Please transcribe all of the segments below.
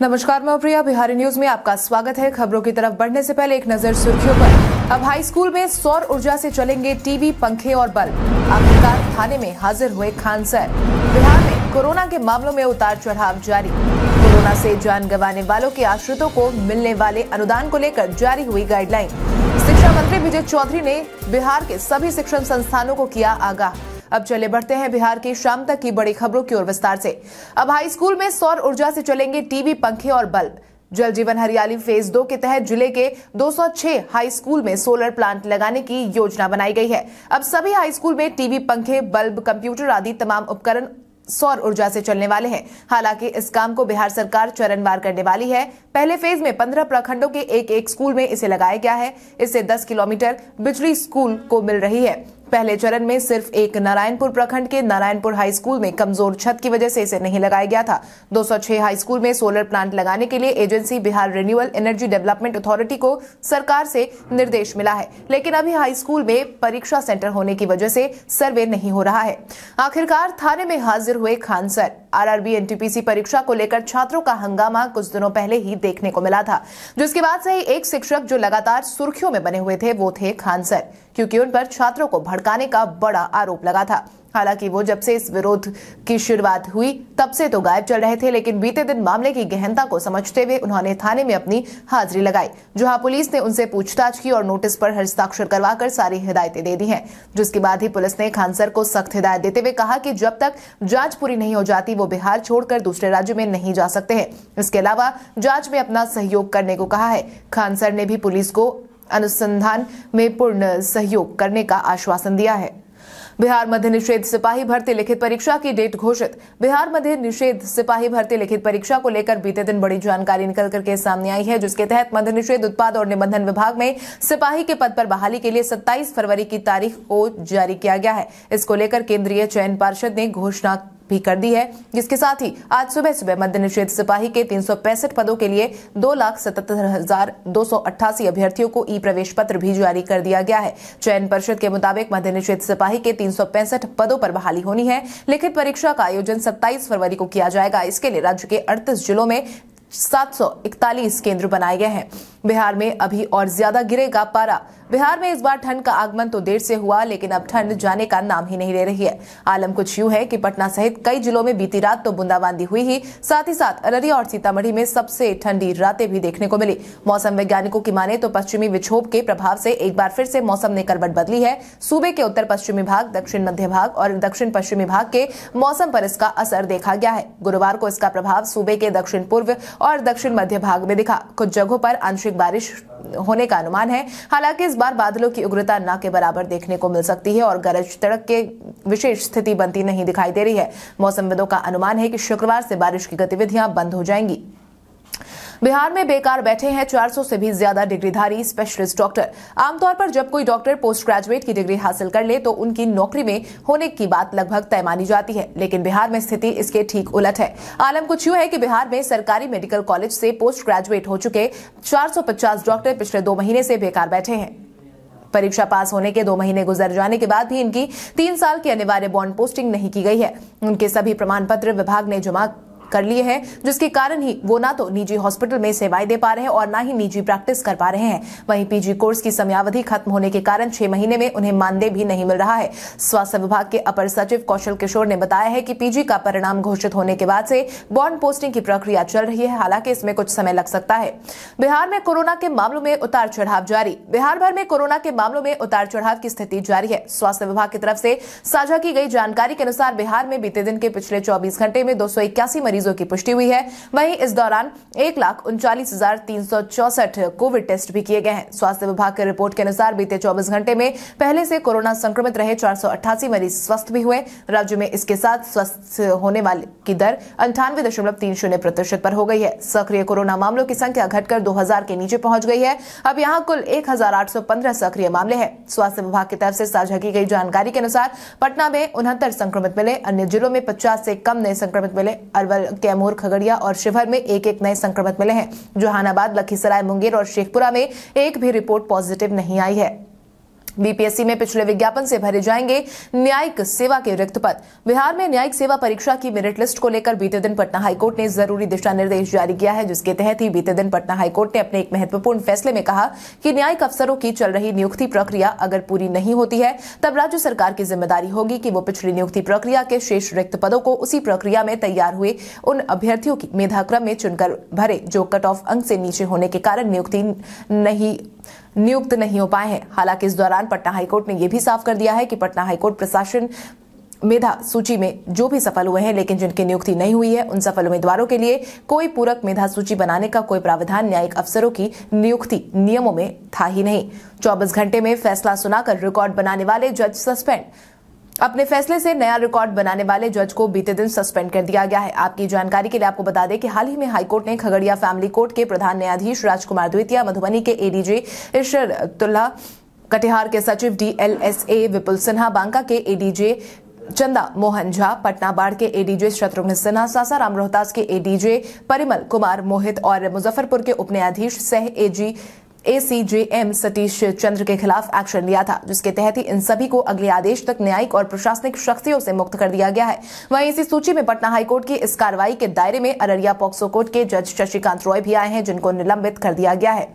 नमस्कार मैं प्रिया बिहारी न्यूज में आपका स्वागत है खबरों की तरफ बढ़ने से पहले एक नजर सुर्खियों पर अब हाई स्कूल में सौर ऊर्जा से चलेंगे टीवी पंखे और बल्ब आखिरकार थाने में हाजिर हुए खान सर बिहार में कोरोना के मामलों में उतार चढ़ाव जारी कोरोना से जान गंवाने वालों के आश्रितों को मिलने वाले अनुदान को लेकर जारी हुई गाइडलाइन शिक्षा मंत्री विजय चौधरी ने बिहार के सभी शिक्षण संस्थानों को किया आगाह अब चले बढ़ते हैं बिहार के शाम तक की बड़ी खबरों की ओर विस्तार से अब हाई स्कूल में सौर ऊर्जा से चलेंगे टीवी पंखे और बल्ब जल जीवन हरियाली फेज दो के तहत जिले के 206 हाई स्कूल में सोलर प्लांट लगाने की योजना बनाई गई है अब सभी हाई स्कूल में टीवी पंखे बल्ब कंप्यूटर आदि तमाम उपकरण सौर ऊर्जा से चलने वाले हैं हालांकि इस काम को बिहार सरकार चरणवार करने वाली है पहले फेज में पंद्रह प्रखंडों के एक एक स्कूल में इसे लगाया गया है इससे दस किलोमीटर बिजली स्कूल को मिल रही है पहले चरण में सिर्फ एक नारायणपुर प्रखंड के नारायणपुर हाई स्कूल में कमजोर छत की वजह से इसे नहीं लगाया गया था 206 हाई स्कूल में सोलर प्लांट लगाने के लिए agency Bihar renewal energy development authority को सरकार से निर्देश मिला है लेकिन अभी हाई स्कूल में परीक्षा सेंटर होने की वजह से सर्वे नहीं हो रहा है आखिरकार थाने में हाजिर हुए खान सर आरआरबी एनटीपीसी परीक्षा को लेकर छात्रों का हंगामा कुछ दिनों पहले ही देखने को मिला था जिसके बाद से एक शिक्षक जो लगातार सुर्खियों में बने हुए थे वो थे खान सर क्योंकि उन पर छात्रों को भड़काने का बड़ा आरोप लगा था हालांकि वो जब से इस विरोध की शुरुआत हुई तब से तो गायब चल रहे थे लेकिन बीते दिन मामले की गहनता को समझते हुए उन्होंने थाने में अपनी हाजिरी लगाई जहां पुलिस ने उनसे पूछताछ की और नोटिस पर हस्ताक्षर करवाकर सारी हिदायतें दे दी हैं जिसके बाद ही पुलिस ने खानसर को सख्त हिदायत देते हुए कहा कि जब तक जांच पूरी नहीं हो जाती वो बिहार छोड़कर दूसरे राज्य में नहीं जा सकते हैं इसके अलावा जांच में अपना सहयोग करने को कहा है खानसर ने भी पुलिस को अनुसंधान में पूर्ण सहयोग करने का आश्वासन दिया है बिहार मध्य निषेध सिपाही भर्ती लिखित परीक्षा की डेट घोषित बिहार मध्य निषेध सिपाही भर्ती लिखित परीक्षा को लेकर बीते दिन बड़ी जानकारी निकल करके सामने आई है जिसके तहत मध्य निषेध उत्पाद और निबंधन विभाग में सिपाही के पद पर बहाली के लिए 27 फरवरी की तारीख को जारी किया गया है इसको लेकर केंद्रीय चयन पार्षद ने घोषणा भी कर दी है जिसके साथ ही आज सुबह सुबह मध्य निषेध सिपाही के तीन पदों के लिए दो लाख सतहत्तर हजार दो सौ अट्ठासी अभ्यर्थियों को ई प्रवेश पत्र भी जारी कर दिया गया है चयन परिषद के मुताबिक मध्य निषेध सिपाही के तीन पदों पर बहाली होनी है लिखित परीक्षा का आयोजन 27 फरवरी को किया जाएगा इसके लिए राज्य के अड़तीस जिलों में 741 केंद्र बनाए गए हैं बिहार में अभी और ज्यादा गिरेगा पारा बिहार में इस बार ठंड का आगमन तो देर से हुआ लेकिन अब ठंड जाने का नाम ही नहीं ले रही है आलम कुछ यूं है कि पटना सहित कई जिलों में बीती रात तो बूंदाबांदी हुई ही साथ ही साथ अररिया और सीतामढ़ी में सबसे ठंडी रातें भी देखने को मिली मौसम वैज्ञानिकों की माने तो पश्चिमी विक्षोभ के प्रभाव से एक बार फिर से मौसम ने करवट बदली है सूबे के उत्तर पश्चिमी भाग दक्षिण मध्य भाग और दक्षिण पश्चिमी भाग के मौसम पर इसका असर देखा गया है गुरुवार को इसका प्रभाव सूबे के दक्षिण पूर्व और दक्षिण मध्य भाग में दिखा कुछ जगहों पर आंशिक बारिश होने का अनुमान है हालांकि इस बार बादलों की उग्रता न के बराबर देखने को मिल सकती है और गरज तड़क के विशेष स्थिति बनती नहीं दिखाई दे रही है मौसमविदों का अनुमान है कि शुक्रवार से बारिश की गतिविधियां बंद हो जाएंगी बिहार में बेकार बैठे हैं 400 से भी ज्यादा डिग्रीधारी स्पेशलिस्ट डॉक्टर आमतौर पर जब कोई डॉक्टर पोस्ट ग्रेजुएट की डिग्री हासिल कर ले तो उनकी नौकरी में होने की बात लगभग तय मानी जाती है लेकिन बिहार में स्थिति इसके ठीक उलट है आलम कुछ यूं है कि बिहार में सरकारी मेडिकल कॉलेज से पोस्ट ग्रेजुएट हो चुके चार डॉक्टर पिछले दो महीने से बेकार बैठे हैं परीक्षा पास होने के दो महीने गुजर जाने के बाद भी इनकी तीन साल की अनिवार्य बॉन्ड पोस्टिंग नहीं की गई है उनके सभी प्रमाण पत्र विभाग ने जमा कर लिए हैं जिसके कारण ही वो ना तो निजी हॉस्पिटल में सेवाएं दे पा रहे हैं और ना ही निजी प्रैक्टिस कर पा रहे हैं वहीं पीजी कोर्स की समयावधि खत्म होने के कारण छह महीने में उन्हें मानदेय भी नहीं मिल रहा है स्वास्थ्य विभाग के अपर सचिव कौशल किशोर ने बताया है कि पीजी का परिणाम घोषित होने के बाद से बॉन्ड पोस्टिंग की प्रक्रिया चल रही है हालांकि इसमें कुछ समय लग सकता है बिहार में कोरोना के मामलों में उतार चढ़ाव जारी बिहार भर में कोरोना के मामलों में उतार चढ़ाव की स्थिति जारी है स्वास्थ्य विभाग की तरफ से साझा की गई जानकारी के अनुसार बिहार में बीते दिन के पिछले चौबीस घंटे में दो मरीज मरीजों की पुष्टि हुई है वहीं इस दौरान एक लाख उनचालीस हजार तीन सौ चौसठ कोविड टेस्ट भी किए गए हैं स्वास्थ्य विभाग की रिपोर्ट के अनुसार बीते चौबीस घंटे में पहले से कोरोना संक्रमित रहे चार मरीज स्वस्थ भी हुए राज्य में इसके साथ स्वस्थ होने वाले की दर अंठानवे दशमलव तीन शून्य प्रतिशत पर हो गई है सक्रिय कोरोना मामलों की संख्या घटकर 2000 के नीचे पहुंच गई है अब यहां कुल 1815 सक्रिय मामले हैं स्वास्थ्य विभाग की तरफ से साझा की गई जानकारी के अनुसार पटना में उनहत्तर संक्रमित मिले अन्य जिलों में पचास से कम नए संक्रमित मिले अरवल कैमूर खगड़िया और शिवहर में एक एक नए संक्रमित मिले हैं जहानाबाद लखीसराय मुंगेर और शेखपुरा में एक भी रिपोर्ट पॉजिटिव नहीं आई है बीपीएससी में पिछले विज्ञापन से भरे जाएंगे न्यायिक सेवा के रिक्त पद बिहार में न्यायिक सेवा परीक्षा की मेरिट लिस्ट को लेकर बीते दिन पटना हाईकोर्ट ने जरूरी दिशा निर्देश जारी किया है जिसके तहत ही बीते दिन पटना हाईकोर्ट ने अपने एक महत्वपूर्ण फैसले में कहा कि न्यायिक अफसरों की चल रही नियुक्ति प्रक्रिया अगर पूरी नहीं होती है तब राज्य सरकार की जिम्मेदारी होगी कि वो पिछली नियुक्ति प्रक्रिया के शेष रिक्त पदों को उसी प्रक्रिया में तैयार हुए उन अभ्यर्थियों की मेधाक्रम में चुनकर भरे जो कट ऑफ अंक से नीचे होने के कारण नियुक्ति नहीं नियुक्त नहीं हो पाए हैं हालांकि इस दौरान पटना हाईकोर्ट ने यह भी साफ कर दिया है कि पटना हाईकोर्ट प्रशासन मेधा सूची में जो भी सफल हुए हैं लेकिन जिनकी नियुक्ति नहीं हुई है उन सफल उम्मीदवारों के लिए कोई पूरक मेधा सूची बनाने का कोई प्रावधान न्यायिक अफसरों की नियुक्ति नियमों में था ही नहीं 24 घंटे में फैसला सुनाकर रिकॉर्ड बनाने वाले जज सस्पेंड अपने फैसले से नया रिकॉर्ड बनाने वाले जज को बीते दिन सस्पेंड कर दिया गया है आपकी जानकारी के लिए आपको बता दें कि हाल ही में हाईकोर्ट ने खगड़िया फैमिली कोर्ट के प्रधान न्यायाधीश राजकुमार द्वितीय मधुबनी के एडीजे इशर तुल्ला कटिहार के सचिव डीएलएसए विपुल सिन्हा बांका के एडीजे चंदा मोहन झा पटना बाढ़ के एडीजे शत्रुघ्न सिन्हा सासाराम रोहतास के एडीजे परिमल कुमार मोहित और मुजफ्फरपुर के उप न्यायाधीश सह एजी एसीजेएम सतीश चंद्र के खिलाफ एक्शन लिया था जिसके तहत ही इन सभी को अगले आदेश तक न्यायिक और प्रशासनिक शक्तियों से मुक्त कर दिया गया है वहीं इसी सूची में पटना हाईकोर्ट की इस कार्रवाई के दायरे में अररिया पॉक्सो कोर्ट के जज शशिकांत रॉय भी आए हैं जिनको निलंबित कर दिया गया है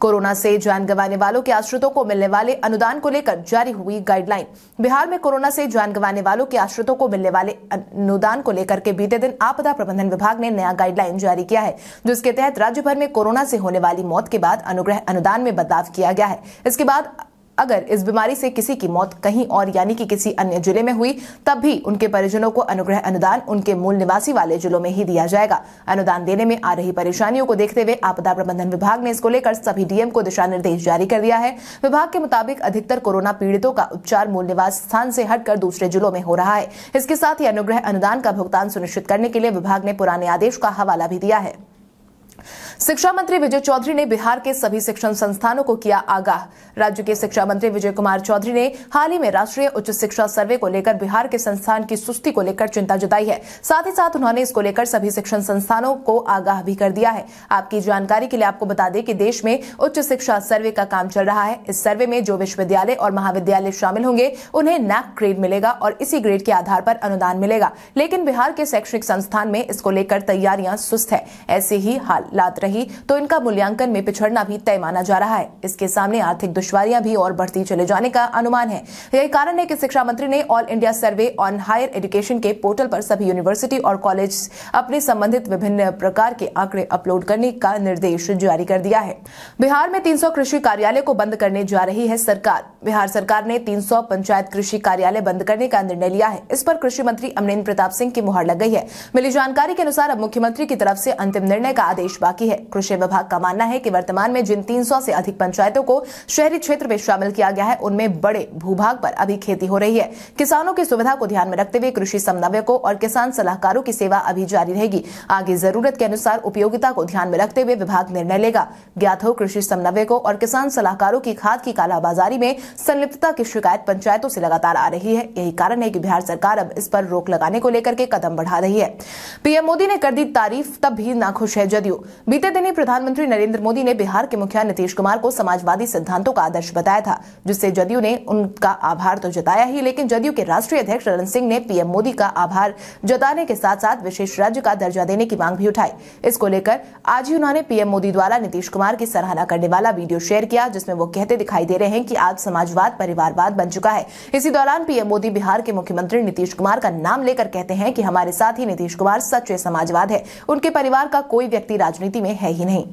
कोरोना से जान गंवाने वालों के आश्रितों को मिलने वाले अनुदान को लेकर जारी हुई गाइडलाइन बिहार में कोरोना से जान गंवाने वालों के आश्रितों को मिलने वाले अनुदान को लेकर के बीते दिन आपदा प्रबंधन विभाग ने नया गाइडलाइन जारी किया है जिसके तहत राज्य भर में कोरोना से होने वाली मौत के बाद अनुग्रह अनुदान में बदलाव किया गया है इसके बाद अगर इस बीमारी से किसी की मौत कहीं और यानी कि किसी अन्य जिले में हुई तब भी उनके परिजनों को अनुग्रह अनुदान उनके मूल निवासी वाले जिलों में ही दिया जाएगा अनुदान देने में आ रही परेशानियों को देखते हुए आपदा प्रबंधन विभाग ने इसको लेकर सभी डीएम को दिशा निर्देश जारी कर दिया है विभाग के मुताबिक अधिकतर कोरोना पीड़ितों का उपचार मूल निवास स्थान से हटकर दूसरे जिलों में हो रहा है इसके साथ ही अनुग्रह अनुदान का भुगतान सुनिश्चित करने के लिए विभाग ने पुराने आदेश का हवाला भी दिया है शिक्षा मंत्री विजय चौधरी ने बिहार के सभी शिक्षण संस्थानों को किया आगाह राज्य के शिक्षा मंत्री विजय कुमार चौधरी ने हाल ही में राष्ट्रीय उच्च शिक्षा सर्वे को लेकर बिहार के संस्थान की सुस्ती को लेकर चिंता जताई है साथ ही साथ उन्होंने इसको लेकर सभी शिक्षण संस्थानों को आगाह भी कर दिया है आपकी जानकारी के लिए आपको बता दें कि देश में उच्च शिक्षा सर्वे का काम चल रहा है इस सर्वे में जो विश्वविद्यालय और महाविद्यालय शामिल होंगे उन्हें नैक ग्रेड मिलेगा और इसी ग्रेड के आधार पर अनुदान मिलेगा लेकिन बिहार के शैक्षणिक संस्थान में इसको लेकर तैयारियां सुस्त है ऐसे ही हाल लात रही तो इनका मूल्यांकन में पिछड़ना भी तय माना जा रहा है इसके सामने आर्थिक दुश्वारियां भी और बढ़ती चले जाने का अनुमान है यही कारण है कि शिक्षा मंत्री ने all India survey on higher education के पोर्टल पर सभी यूनिवर्सिटी और कॉलेज अपने संबंधित विभिन्न प्रकार के आंकड़े अपलोड करने का निर्देश जारी कर दिया है बिहार में 300 कृषि कार्यालय को बंद करने जा रही है सरकार बिहार सरकार ने 300 पंचायत कृषि कार्यालय बंद करने का निर्णय लिया है इस पर कृषि मंत्री अमरेंद्र प्रताप सिंह की मुहर लग गई है मिली जानकारी के अनुसार अब मुख्यमंत्री की तरफ से अंतिम निर्णय का आदेश कुछ बाकी है कृषि विभाग का मानना है कि वर्तमान में जिन 300 से अधिक पंचायतों को शहरी क्षेत्र में शामिल किया गया है उनमें बड़े भूभाग पर अभी खेती हो रही है किसानों की सुविधा को ध्यान में रखते हुए कृषि समन्वयकों और किसान सलाहकारों की सेवा अभी जारी रहेगी आगे जरूरत के अनुसार उपयोगिता को ध्यान में रखते हुए विभाग निर्णय लेगा ज्ञात हो कृषि समन्वयकों और किसान सलाहकारों की खाद की कालाबाजारी में संलिप्तता की शिकायत पंचायतों से लगातार आ रही है यही कारण है कि बिहार सरकार अब इस पर रोक लगाने को लेकर के कदम बढ़ा रही है पीएम मोदी ने कर दी तारीफ तब भी नाखुश है जदयू बीते दिन ही प्रधानमंत्री नरेंद्र मोदी ने बिहार के मुखिया नीतीश कुमार को समाजवादी सिद्धांतों का आदर्श बताया था जिससे जदयू ने उनका आभार तो जताया ही लेकिन जदयू के राष्ट्रीय अध्यक्ष रणन सिंह ने पीएम मोदी का आभार जताने के साथ साथ विशेष राज्य का दर्जा देने की मांग भी उठाई इसको लेकर आज ही उन्होंने पीएम मोदी द्वारा नीतीश कुमार की सराहना करने वाला वीडियो शेयर किया जिसमें वो कहते दिखाई दे रहे हैं कि आज समाजवाद परिवारवाद बन चुका है इसी दौरान पीएम मोदी बिहार के मुख्यमंत्री नीतीश कुमार का नाम लेकर कहते हैं कि हमारे साथ ही नीतीश कुमार सच्चे समाजवाद है उनके परिवार का कोई व्यक्ति राजनीति में है ही नहीं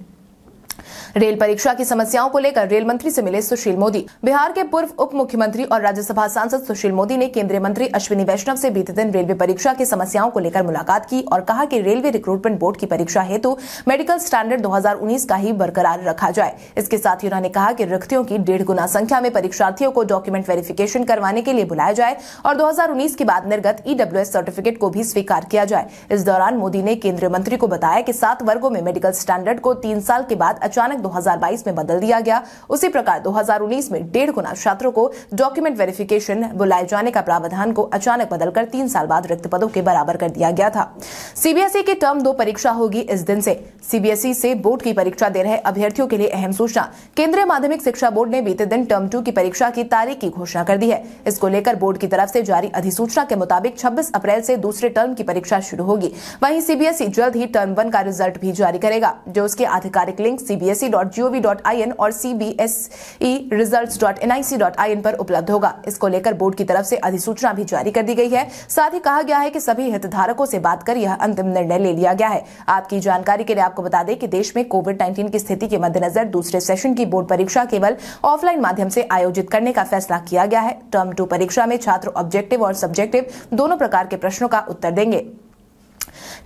रेल परीक्षा की समस्याओं को लेकर रेल मंत्री से मिले सुशील मोदी बिहार के पूर्व उप मुख्यमंत्री और राज्यसभा सांसद सुशील मोदी ने केंद्रीय मंत्री अश्विनी वैष्णव से बीते दिन रेलवे परीक्षा की समस्याओं को लेकर मुलाकात की और कहा कि रेलवे रिक्रूटमेंट बोर्ड की परीक्षा हेतु मेडिकल स्टैंडर्ड दो का ही बरकरार रखा जाए इसके साथ ही उन्होंने कहा कि रिक्तियों की डेढ़ गुना संख्या में परीक्षार्थियों को डॉक्यूमेंट वेरिफिकेशन करवाने के लिए बुलाया जाए और दो के बाद निर्गत ईडब्ल्यू e सर्टिफिकेट को भी स्वीकार किया जाए इस दौरान मोदी ने केंद्रीय मंत्री को बताया कि सात वर्गो में मेडिकल स्टैंडर्ड को तीन साल के बाद अचानक 2022 में बदल दिया गया उसी प्रकार 2019 में डेढ़ गुना छात्रों को डॉक्यूमेंट वेरिफिकेशन बुलाए जाने का प्रावधान को अचानक बदलकर तीन साल बाद रिक्त पदों के बराबर कर दिया गया था सीबीएसई की टर्म दो परीक्षा होगी इस दिन से सीबीएसई से बोर्ड की परीक्षा दे रहे अभ्यर्थियों के लिए अहम सूचना केंद्रीय माध्यमिक शिक्षा बोर्ड ने बीते दिन टर्म टू की परीक्षा की तारीख की घोषणा कर दी है इसको लेकर बोर्ड की तरफ से जारी अधिसूचना के मुताबिक 26 अप्रैल से दूसरे टर्म की परीक्षा शुरू होगी वहीं सीबीएसई जल्द ही टर्म वन का रिजल्ट भी जारी करेगा जो उसके आधिकारिक लिंक सीबीएसई और cbseresults.nic.in पर उपलब्ध होगा इसको लेकर बोर्ड की तरफ से अधिसूचना भी जारी कर दी गई है साथ ही कहा गया है कि सभी हितधारकों से बात कर यह अंतिम निर्णय ले लिया गया है आपकी जानकारी के लिए आपको बता दें कि देश में कोविड नाइन्टीन की स्थिति के मद्देनजर दूसरे सेशन की बोर्ड परीक्षा केवल ऑफलाइन माध्यम से आयोजित करने का फैसला किया गया है टर्म टू परीक्षा में छात्र ऑब्जेक्टिव और सब्जेक्टिव दोनों प्रकार के प्रश्नों का उत्तर देंगे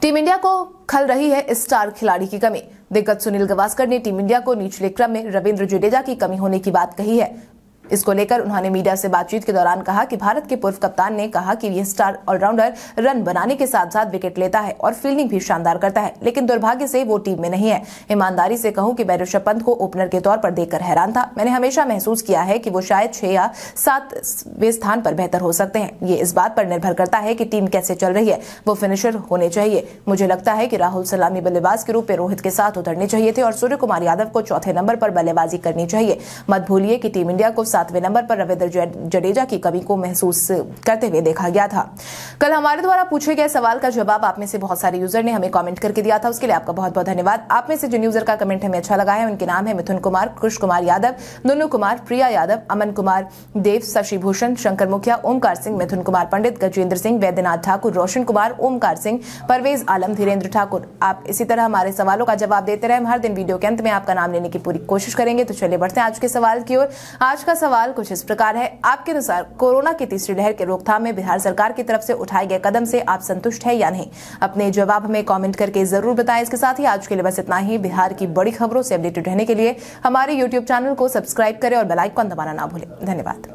टीम इंडिया को खल रही है स्टार खिलाड़ी की कमी दिग्गज सुनील गवास्कर ने टीम इंडिया को निचले क्रम में रविंद्र जडेजा की कमी होने की बात कही है इसको लेकर उन्होंने मीडिया से बातचीत के दौरान कहा कि भारत के पूर्व कप्तान ने कहा कि यह स्टार ऑलराउंडर रन बनाने के साथ साथ विकेट लेता है और फील्डिंग भी शानदार करता है लेकिन दुर्भाग्य से वो टीम में नहीं है ईमानदारी से कहूँ कि मैं ऋषभ पंत को ओपनर के तौर पर देखकर हैरान था मैंने हमेशा महसूस किया है कि वो शायद छह या सात वे स्थान पर बेहतर हो सकते हैं ये इस बात पर निर्भर करता है कि टीम कैसे चल रही है वो फिनिशर होने चाहिए मुझे लगता है कि राहुल सलामी बल्लेबाज के रूप में रोहित के साथ उतरने चाहिए थे और सूर्य कुमार यादव को चौथे नंबर पर बल्लेबाजी करनी चाहिए मत भूलिए कि टीम इंडिया को सातवें नंबर पर रविंद्र जडेजा की कमी को महसूस करते हुए देखा गया था कल हमारे द्वारा पूछे गए सवाल का जवाब आप में से बहुत सारे यूजर ने हमें कमेंट करके दिया था उसके लिए आपका बहुत बहुत धन्यवाद आप में से जिन यूजर का कमेंट हमें अच्छा लगा है उनके नाम है मिथुन कुमार कृष कुमार यादव दुनू कुमार प्रिया यादव अमन कुमार देव शशिभूषण शंकर मुखिया ओमकार सिंह मिथुन कुमार पंडित गजेंद्र सिंह वैद्यनाथ ठाकुर रोशन कुमार ओमकार सिंह परवेज आलम धीरेन्द्र ठाकुर आप इसी तरह हमारे सवालों का जवाब देते रहे हर दिन वीडियो के अंत में आपका नाम लेने की पूरी कोशिश करेंगे तो चलिए बढ़ते हैं आज के सवाल की ओर आज का सवाल कुछ इस प्रकार है आपके अनुसार कोरोना की तीसरी लहर के रोकथाम में बिहार सरकार की तरफ से उठाए गए कदम से आप संतुष्ट है या नहीं अपने जवाब में कमेंट करके जरूर बताएं इसके साथ ही आज के लिए बस इतना ही बिहार की बड़ी खबरों से अपडेटेड रहने के लिए हमारे यूट्यूब चैनल को सब्सक्राइब करें और बेलाइकॉन दबाना ना भूलें धन्यवाद